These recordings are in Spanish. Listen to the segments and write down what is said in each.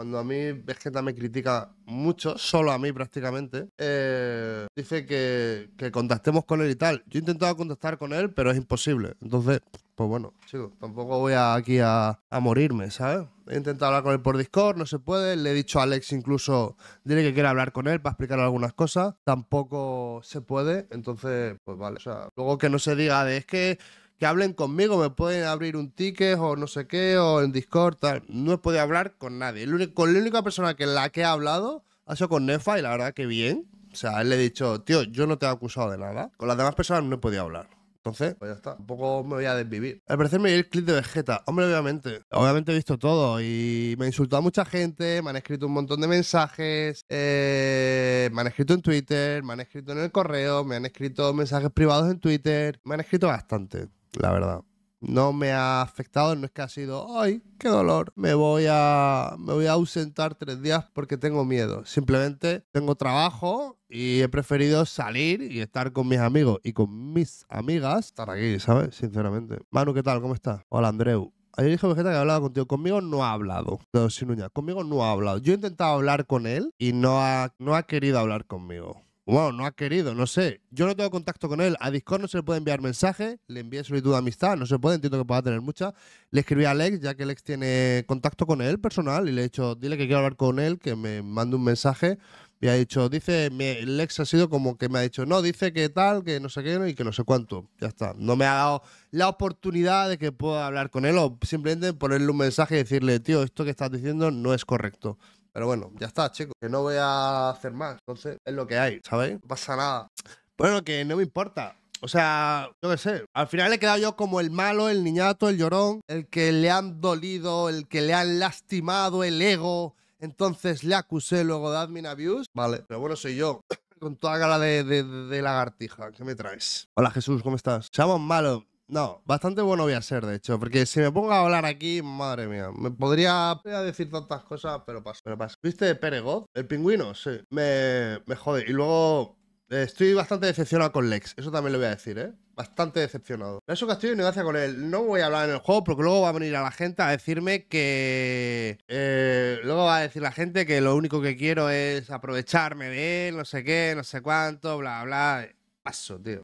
Cuando a mí Vegeta me critica mucho, solo a mí prácticamente, eh, dice que, que, contactemos con él y tal. Yo he intentado contactar con él, pero es imposible. Entonces, pues bueno, chicos, tampoco voy aquí a, morirme, ¿sabes? He intentado hablar con él por Discord, no se puede. Le he dicho a Alex incluso, dile que quiere hablar con él para explicar algunas cosas. Tampoco se puede. Entonces, pues vale. O sea, luego que no se diga de es que que hablen conmigo, me pueden abrir un ticket o no sé qué, o en Discord, tal. No he podido hablar con nadie. con la única persona que la que he hablado ha sido con Nefa y la verdad que bien. O sea, él le he dicho, tío, yo no te he acusado de nada. Con las demás personas no he podido hablar. Entonces, pues ya está. Un poco me voy a desvivir. Al parecer me vi el clip de Vegeta. Hombre, obviamente. Obviamente he visto todo. Y me insultado a mucha gente. Me han escrito un montón de mensajes. Eh, me han escrito en Twitter. Me han escrito en el correo. Me han escrito mensajes privados en Twitter. Me han escrito bastante la verdad. No me ha afectado, no es que ha sido, ay, qué dolor, me voy a, me voy a ausentar tres días porque tengo miedo. Simplemente tengo trabajo y he preferido salir y estar con mis amigos y con mis amigas, estar aquí, ¿sabes? Sinceramente. Manu, ¿qué tal? ¿Cómo estás? Hola, Andreu. Ayer dije Vegeta que hablado contigo. Conmigo no ha hablado. No, sinuña Conmigo no ha hablado. Yo he intentado hablar con él y no ha, no ha querido hablar conmigo. Bueno, no ha querido, no sé. Yo no tengo contacto con él. A Discord no se le puede enviar mensaje, le envié solicitud de amistad, no se puede, entiendo que pueda tener mucha. Le escribí a Alex, ya que Alex tiene contacto con él personal, y le he dicho, dile que quiero hablar con él, que me mande un mensaje. Y ha dicho, dice, Lex ha sido como que me ha dicho, no, dice que tal, que no sé qué y que no sé cuánto. Ya está. No me ha dado la oportunidad de que pueda hablar con él o simplemente ponerle un mensaje y decirle, tío, esto que estás diciendo no es correcto. Pero bueno, ya está, chicos, que no voy a hacer más. Entonces, es lo que hay, ¿sabéis? No pasa nada. Bueno, que no me importa. O sea, yo qué sé. Al final he quedado yo como el malo, el niñato, el llorón, el que le han dolido, el que le han lastimado el ego. Entonces le acusé luego de admin abuse. Vale, pero bueno, soy yo. Con toda gala de, de, lagartija. ¿Qué me traes? Hola Jesús, ¿cómo estás? Seamos malo. No, bastante bueno voy a ser, de hecho, porque si me pongo a hablar aquí, madre mía, me podría, decir tantas cosas, pero pasa, pero ¿Viste Peregoz? El pingüino, sí. Me, me jode. Y luego estoy bastante decepcionado con Lex, eso también lo voy a decir, ¿eh? Bastante decepcionado. Eso que estoy en con él. No voy a hablar en el juego porque luego va a venir a la gente a decirme que... Eh, luego va a decir la gente que lo único que quiero es aprovecharme de él, no sé qué, no sé cuánto, bla, bla.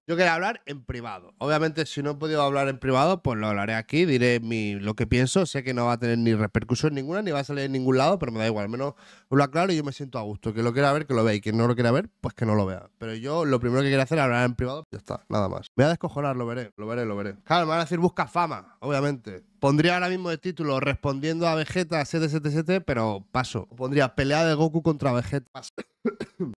Yo quería hablar en privado. Obviamente, si no he podido hablar en privado, pues lo hablaré aquí, diré mi, lo que pienso. Sé que no va a tener ni repercusión ninguna, ni va a salir en ningún lado, pero me da igual. Al menos lo claro y yo me siento a gusto. Que lo quiera ver, que lo vea. Y que no lo quiera ver, pues que no lo vea. Pero yo lo primero que quiero hacer es hablar en privado. Ya está, nada más. Me voy a descojonar, lo veré, lo veré, lo veré. Claro, me van a decir busca fama, obviamente. Pondría ahora mismo de título respondiendo a Vegeta 777, pero paso. Pondría pelea de Goku contra Vegeta.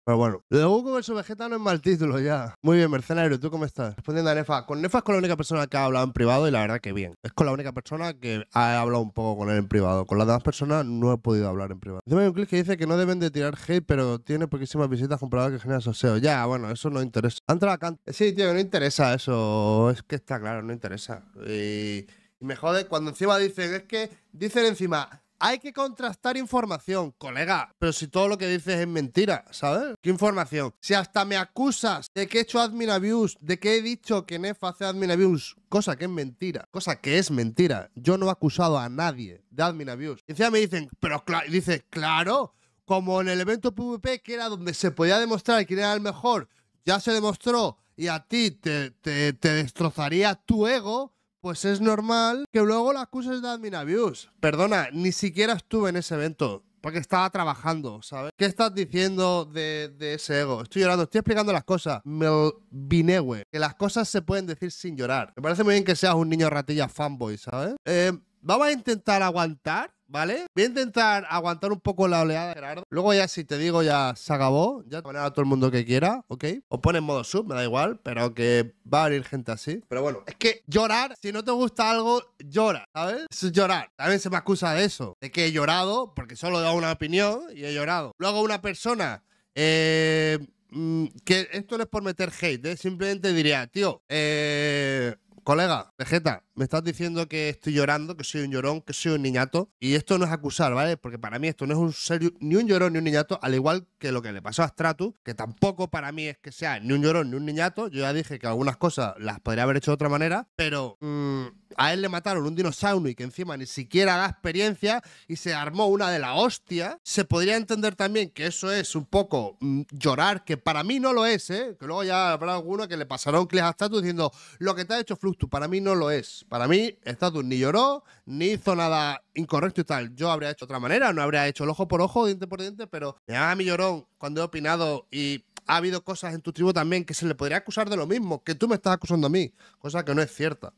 Pero bueno, luego con Vegeta no es mal título ya. Muy bien, mercenario, ¿tú cómo estás? Respondiendo a Nefa, con Nefa es con la única persona que ha hablado en privado y la verdad que bien. Es con la única persona que ha hablado un poco con él en privado. Con las demás personas no he podido hablar en privado. Encima un click que dice que no deben de tirar hate, pero tiene poquísimas visitas compradas que genera soseo. Ya, bueno, eso no interesa. Antra canta. Sí, tío, no interesa eso. Es que está claro, no interesa. y me jode cuando encima dicen, es que dicen encima hay que contrastar información, colega. Pero si todo lo que dices es mentira, ¿sabes? ¿Qué información? Si hasta me acusas de que he hecho admin abuse, de que he dicho que Nefa hace admin abuse, cosa que es mentira, cosa que es mentira. Yo no he acusado a nadie de admin abuse. Y encima me dicen, pero claro, dice, claro, como en el evento PvP, que era donde se podía demostrar quién era el mejor, ya se demostró y a ti te destrozaría tu ego pues es normal que luego la acuses de admin abuse. Perdona, ni siquiera estuve en ese evento. Porque estaba trabajando, ¿sabes? ¿Qué estás diciendo de, de ese ego? Estoy llorando, estoy explicando las cosas. Melvinewe. Que las cosas se pueden decir sin llorar. Me parece muy bien que seas un niño ratilla fanboy, ¿sabes? Eh, vamos a intentar aguantar ¿vale? Voy a intentar aguantar un poco la oleada, Gerardo. Luego ya si te digo ya se acabó, ya te a todo el mundo que quiera, ¿ok? O pone en modo sub, me da igual, pero que va a venir gente así. Pero bueno, es que llorar, si no te gusta algo, llora, ¿sabes? Es llorar. También se me acusa de eso, de que he llorado porque solo he dado una opinión y he llorado. Luego una persona, eh, mm, que esto no es por meter hate, ¿eh? simplemente diría, tío, eh, colega, vegeta, me estás diciendo que estoy llorando, que soy un llorón, que soy un niñato. Y esto no es acusar, ¿vale? Porque para mí esto no es un serio, ni un llorón ni un niñato, al igual que lo que le pasó a Stratus, que tampoco para mí es que sea ni un llorón ni un niñato. Yo ya dije que algunas cosas las podría haber hecho de otra manera, pero mm, a él le mataron un dinosaurio y que encima ni siquiera da experiencia y se armó una de la hostia. Se podría entender también que eso es un poco mm, llorar, que para mí no lo es, ¿eh? Que luego ya habrá alguno que le pasará un clic a Stratus diciendo lo que te ha hecho tú, para mí no lo es para mí, Status ni lloró, ni hizo nada incorrecto y tal. Yo habría hecho otra manera, no habría hecho el ojo por ojo, diente por diente, pero me haga mi llorón cuando he opinado y ha habido cosas en tu tribu también que se le podría acusar de lo mismo, que tú me estás acusando a mí, cosa que no es cierta.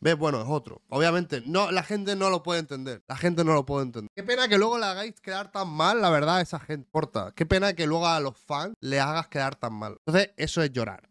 ¿Ves? Bueno, es otro. Obviamente, no, la gente no lo puede entender. La gente no lo puede entender. Qué pena que luego le hagáis quedar tan mal, la verdad, a esa gente. Porta. Qué pena que luego a los fans le hagas quedar tan mal. Entonces, eso es llorar.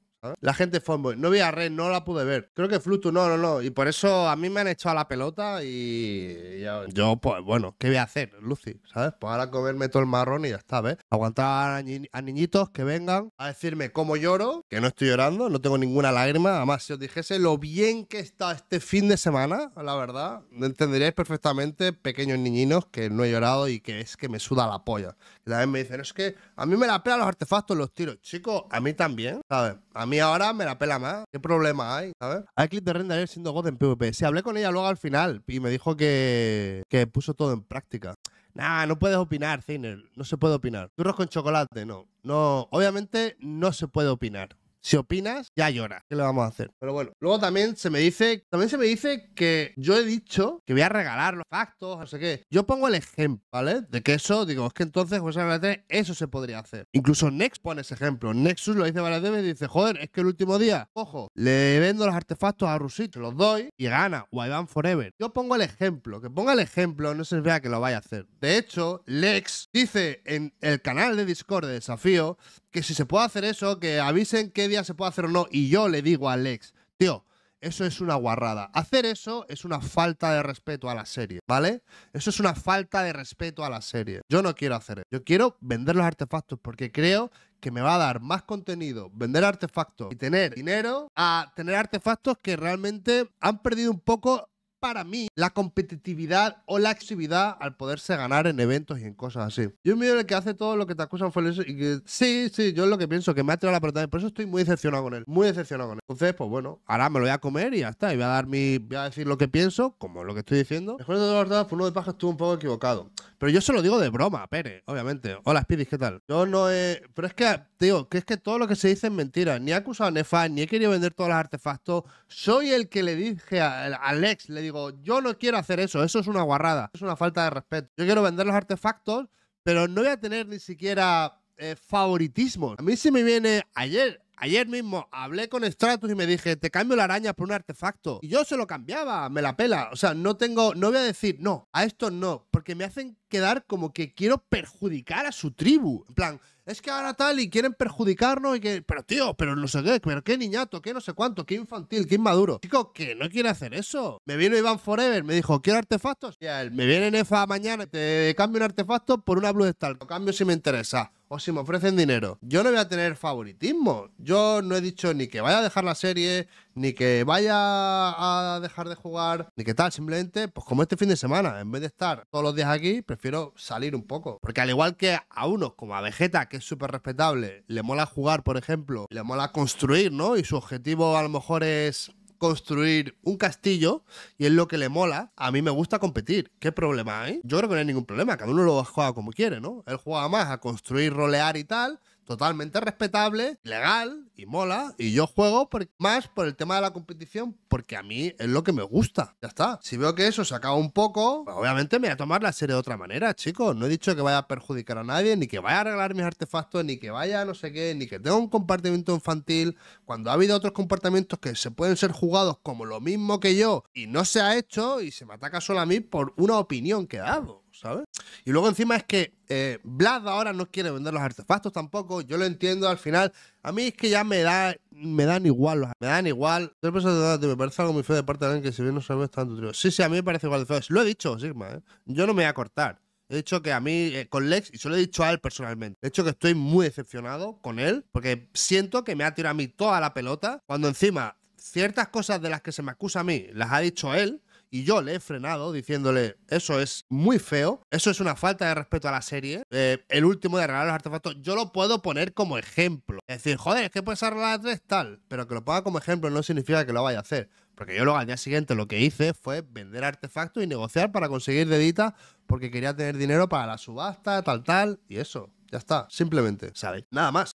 La gente fue No vi a Red, no la pude ver. Creo que Flutu, no, no, no. Y por eso a mí me han echado la pelota y yo, pues bueno, ¿qué voy a hacer, Lucy? ¿Sabes? Pues ahora comerme todo el marrón y ya está, ¿ves? Aguantar a, niñitos que vengan a decirme cómo lloro, que no estoy llorando, no tengo ninguna lágrima. Además, si os dijese lo bien que está este fin de semana, la verdad, entenderíais perfectamente, pequeños niñinos, que no he llorado y que es que me suda la polla la vez me dicen, es que a mí me la pela los artefactos, los tiros. Chicos, a mí también, ¿sabes? A mí ahora me la pela más. ¿Qué problema hay, sabes? Hay clip de render siendo God en PvP. Sí, hablé con ella luego al final y me dijo que, puso todo en práctica. Nah, no puedes opinar, Ciner. No se puede opinar. Turros con chocolate, no. No, obviamente no se puede opinar. Si opinas, ya llora. ¿Qué le vamos a hacer? Pero bueno, luego también se me dice, también se me dice que yo he dicho que voy a regalar los factos, no sé qué. Yo pongo el ejemplo, ¿vale? De que eso, digo, es que entonces, José pues, eso se podría hacer. Incluso Nex pone ese ejemplo. Nexus lo dice para veces y dice, joder, es que el último día, ojo, le vendo los artefactos a Rusito, los doy y gana, o Forever. Yo pongo el ejemplo, que ponga el ejemplo, no se vea que lo vaya a hacer. De hecho, Lex dice en el canal de Discord de Desafío que si se puede hacer eso, que avisen qué día se puede hacer o no. Y yo le digo a Alex, tío, eso es una guarrada. Hacer eso es una falta de respeto a la serie, ¿vale? Eso es una falta de respeto a la serie. Yo no quiero hacer eso. Yo quiero vender los artefactos porque creo que me va a dar más contenido, vender artefactos y tener dinero a tener artefactos que realmente han perdido un poco para mí la competitividad o la actividad al poderse ganar en eventos y en cosas así. Yo me el que hace todo lo que te acusan fue eso y que sí, sí, yo es lo que pienso, que me ha tirado la pelota. Por eso estoy muy decepcionado con él, muy decepcionado con él. Entonces, pues bueno, ahora me lo voy a comer y ya está. Y voy a dar mi, voy a decir lo que pienso, como lo que estoy diciendo. Mejor de todas las verdad, uno de Paja estuvo un poco equivocado. Pero yo se lo digo de broma, Pérez, obviamente. Hola, Spiris, ¿qué tal? Yo no he... Pero es que, tío, que es que todo lo que se dice es mentira. Ni he acusado a Nefa, ni he querido vender todos los artefactos. Soy el que le dije a, Alex, le digo, yo no quiero hacer eso, eso es una guarrada, es una falta de respeto. Yo quiero vender los artefactos, pero no voy a tener ni siquiera eh, favoritismo. A mí se me viene ayer. Ayer mismo hablé con Stratus y me dije, te cambio la araña por un artefacto. Y yo se lo cambiaba, me la pela. O sea, no tengo, no voy a decir, no, a esto no, porque me hacen quedar como que quiero perjudicar a su tribu. En plan, es que ahora tal y quieren perjudicarnos y que. Pero tío, pero no sé qué, pero qué niñato, qué no sé cuánto, qué infantil, qué inmaduro. Chico, que no quiere hacer eso. Me vino Iván Forever, me dijo, quiero artefactos. Y a él, me viene Nefa mañana, te cambio un artefacto por una Blue Star. Lo cambio si me interesa. O si me ofrecen dinero. Yo no voy a tener favoritismo. Yo no he dicho ni que vaya a dejar la serie, ni que vaya a dejar de jugar, ni que tal. Simplemente, pues como este fin de semana, en vez de estar todos los días aquí, prefiero salir un poco. Porque al igual que a uno, como a Vegeta, que es súper respetable, le mola jugar, por ejemplo, le mola construir, ¿no? Y su objetivo a lo mejor es construir un castillo y es lo que le mola. A mí me gusta competir. ¿Qué problema hay? Yo creo que no hay ningún problema. Cada uno lo juega como quiere, ¿no? Él juega más a construir, rolear y tal totalmente respetable, legal y mola. Y yo juego más por el tema de la competición, porque a mí es lo que me gusta. Ya está. Si veo que eso se acaba un poco, pues obviamente me voy a tomar la serie de otra manera, chicos. No he dicho que vaya a perjudicar a nadie, ni que vaya a arreglar mis artefactos, ni que vaya a no sé qué, ni que tenga un compartimiento infantil. Cuando ha habido otros comportamientos que se pueden ser jugados como lo mismo que yo y no se ha hecho y se me ataca solo a mí por una opinión que he dado. ¿sabes? Y luego encima es que eh, Vlad ahora no quiere vender los artefactos tampoco, yo lo entiendo al final. A mí es que ya me da me dan igual, me dan igual. me parece algo muy feo de parte de alguien que si bien no sabe tanto tío. Sí, sí, a mí me parece igual de feo. Lo he dicho, Sigma, ¿eh? yo no me voy a cortar. He dicho que a mí, eh, con Lex, y se lo he dicho a él personalmente, he dicho que estoy muy decepcionado con él, porque siento que me ha tirado a mí toda la pelota, cuando encima ciertas cosas de las que se me acusa a mí las ha dicho él, y yo le he frenado diciéndole, eso es muy feo, eso es una falta de respeto a la serie, eh, el último de arreglar los artefactos, yo lo puedo poner como ejemplo. Es decir, joder, es que puedes arreglar tres tal, pero que lo ponga como ejemplo no significa que lo vaya a hacer. Porque yo luego al día siguiente lo que hice fue vender artefactos y negociar para conseguir dedita porque quería tener dinero para la subasta, tal, tal, y eso. Ya está, simplemente, ¿sabes? Nada más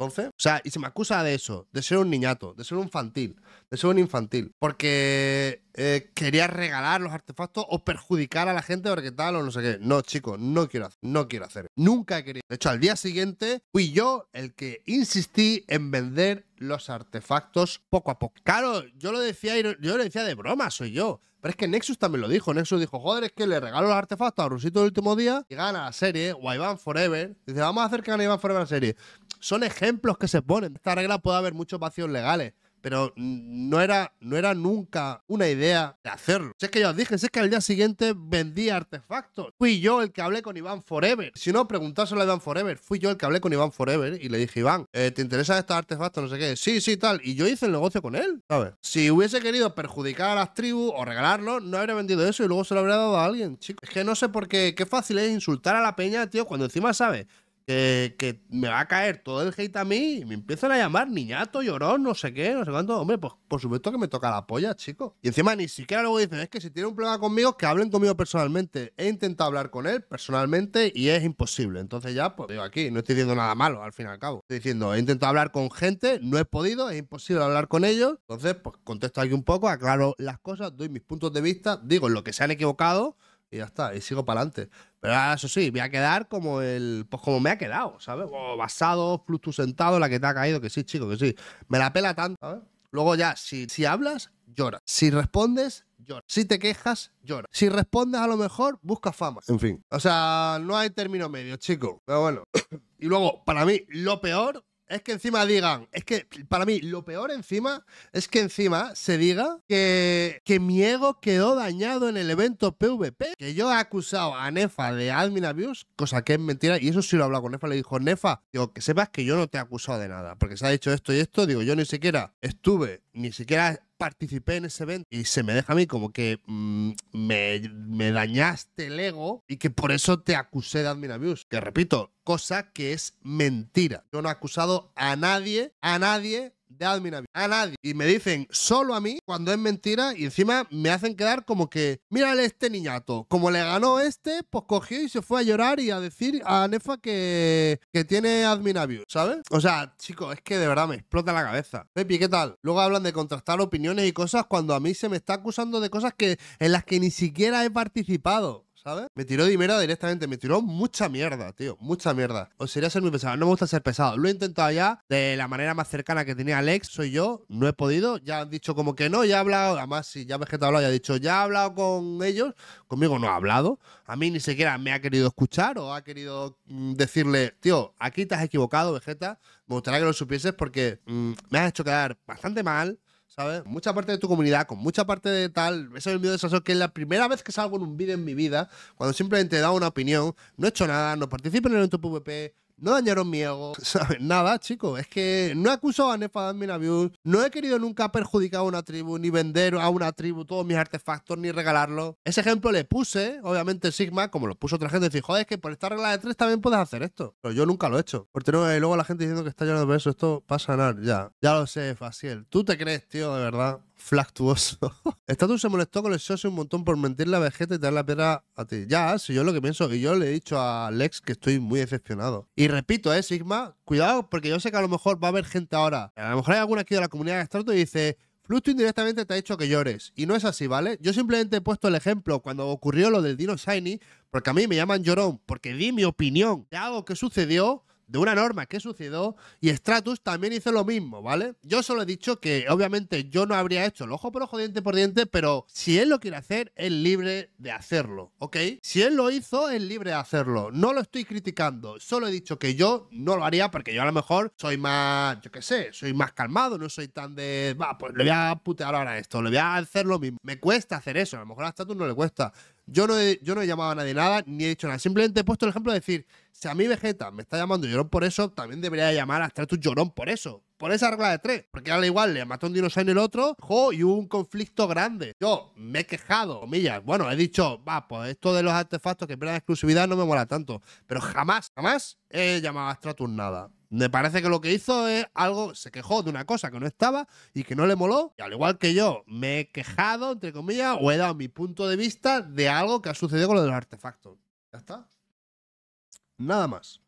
o sea, y se me acusa de eso, de ser un niñato, de ser un infantil, de ser un infantil, porque eh, quería regalar los artefactos o perjudicar a la gente porque tal o no sé qué. No, chicos, no quiero hacer, no quiero hacer. Nunca he querido. De hecho, al día siguiente fui yo el que insistí en vender los artefactos poco a poco. Claro, yo lo decía, yo lo decía de broma, soy yo. Pero es que Nexus también lo dijo. Nexus dijo, joder, es que le regalo los artefactos a Rusito el último día y gana la serie o a Iván Forever. Dice, vamos a hacer que gane Iván Forever la serie. Son ejemplos que se ponen. Esta regla puede haber muchos vacíos legales pero no era, no era nunca una idea de hacerlo. Si es que ya os dije, si es que al día siguiente vendí artefactos. Fui yo el que hablé con Iván Forever. Si no, preguntáselo a Iván Forever. Fui yo el que hablé con Iván Forever y le dije, Iván, eh, ¿te interesan estos artefactos? No sé qué. Sí, sí, tal. Y yo hice el negocio con él, ¿sabes? Si hubiese querido perjudicar a las tribus o regalarlo no habría vendido eso y luego se lo habría dado a alguien, chicos. Es que no sé por qué. Qué fácil es insultar a la peña, tío, cuando encima sabes que, me va a caer todo el hate a mí y me empiezan a llamar niñato, llorón, no sé qué, no sé cuánto. Hombre, pues por supuesto que me toca la polla, chico. Y encima ni siquiera luego dicen, es que si tiene un problema conmigo, que hablen conmigo personalmente. He intentado hablar con él personalmente y es imposible. Entonces ya, pues digo aquí, no estoy diciendo nada malo, al fin y al cabo. Estoy diciendo, he intentado hablar con gente, no he podido, es imposible hablar con ellos. Entonces, pues contesto aquí un poco, aclaro las cosas, doy mis puntos de vista, digo lo que se han equivocado y ya está, y sigo para adelante. Pero eso sí, voy a quedar como el. Pues como me ha quedado, ¿sabes? basado, plus sentado, la que te ha caído, que sí, chico, que sí. Me la pela tanto, ¿sabes? Luego ya, si, si hablas, llora. Si respondes, llora. Si te quejas, llora. Si respondes a lo mejor, busca fama. En fin. O sea, no hay término medio, chico. Pero bueno. y luego, para mí, lo peor es que encima digan, es que para mí lo peor encima es que encima se diga que, que mi ego quedó dañado en el evento PvP. Que yo he acusado a Nefa de admin abuse, cosa que es mentira. Y eso sí lo he hablado con Nefa. Le dijo, Nefa, digo, que sepas que yo no te he acusado de nada. Porque se ha dicho esto y esto. Digo, yo ni siquiera estuve, ni siquiera participé en ese evento y se me deja a mí como que mm, me, me, dañaste el ego y que por eso te acusé de admin abuse. Que repito, cosa que es mentira. Yo no he acusado a nadie, a nadie de admin a nadie. Y me dicen solo a mí cuando es mentira y encima me hacen quedar como que, mírale este niñato, como le ganó este, pues cogió y se fue a llorar y a decir a Nefa que, que tiene admin ¿sabes? O sea, chicos, es que de verdad me explota la cabeza. Pepi, ¿qué tal? Luego hablan de contrastar opiniones y cosas cuando a mí se me está acusando de cosas que en las que ni siquiera he participado. Me tiró dinero directamente, me tiró mucha mierda, tío, mucha mierda. O sería ser muy pesado, no me gusta ser pesado. Lo he intentado ya de la manera más cercana que tenía Alex, soy yo, no he podido. Ya han dicho como que no, ya ha hablado, además si ya Vegeta ha hablado, ya ha dicho, ya ha hablado con ellos, conmigo no ha hablado. A mí ni siquiera me ha querido escuchar o ha querido mm, decirle, tío, aquí te has equivocado, Vegeta. Me gustaría que lo supieses porque mm, me has hecho quedar bastante mal Mucha parte de tu comunidad, con mucha parte de tal. Eso es miedo de que es la primera vez que salgo en un vídeo en mi vida, cuando simplemente he dado una opinión, no he hecho nada, no participo en el PvP, no dañaron mi ego, ¿sabes? Nada, chico. Es que no he acusado a Nefa no he querido nunca perjudicar a una tribu, ni vender a una tribu todos mis artefactos, ni regalarlo. Ese ejemplo le puse, obviamente Sigma, como lo puso otra gente, dijo, joder, es que por esta regla de tres también puedes hacer esto. Pero yo nunca lo he hecho. Porque luego la gente diciendo que está lleno de besos. esto pasa nada, ya. Ya lo sé, Faciel. Tú te crees, tío, de verdad flactuoso. Status se molestó con el socio un montón por mentir la Vegeta y dar la piedra a ti. Ya, si yo lo que pienso, que yo le he dicho a Lex que estoy muy decepcionado. Y repito, eh, Sigma, cuidado, porque yo sé que a lo mejor va a haber gente ahora. A lo mejor hay alguna aquí de la comunidad de Status y dice. Fluto indirectamente te ha dicho que llores. Y no es así, ¿vale? Yo simplemente he puesto el ejemplo cuando ocurrió lo del Dino Shiny, porque a mí me llaman llorón, porque di mi opinión de algo que sucedió de una norma que sucedió y Stratus también hizo lo mismo, ¿vale? Yo solo he dicho que obviamente yo no habría hecho el ojo por ojo, diente por diente, pero si él lo quiere hacer, es libre de hacerlo, ¿ok? Si él lo hizo, es libre de hacerlo. No lo estoy criticando, solo he dicho que yo no lo haría porque yo a lo mejor soy más, yo qué sé, soy más calmado, no soy tan de, va, pues le voy a putear ahora esto, le voy a hacer lo mismo. Me cuesta hacer eso, a lo mejor a Stratus no le cuesta. Yo no, he, no llamado a nadie nada, ni he dicho nada. Simplemente he puesto el ejemplo de decir, si a mí Vegeta me está llamando llorón por eso, también debería llamar a Stratus llorón por eso. Por esa regla de tres. Porque al igual le mató un dinosaurio en el otro, jo, y hubo un conflicto grande. Yo me he quejado, comillas. Bueno, he dicho, va, pues esto de los artefactos que pierden exclusividad no me mola tanto. Pero jamás, jamás he llamado a Stratus nada. Me parece que lo que hizo es algo, se quejó de una cosa que no estaba y que no le moló. Y al igual que yo, me he quejado, entre comillas, o he dado mi punto de vista de algo que ha sucedido con lo de los artefactos. Ya está. Nada más.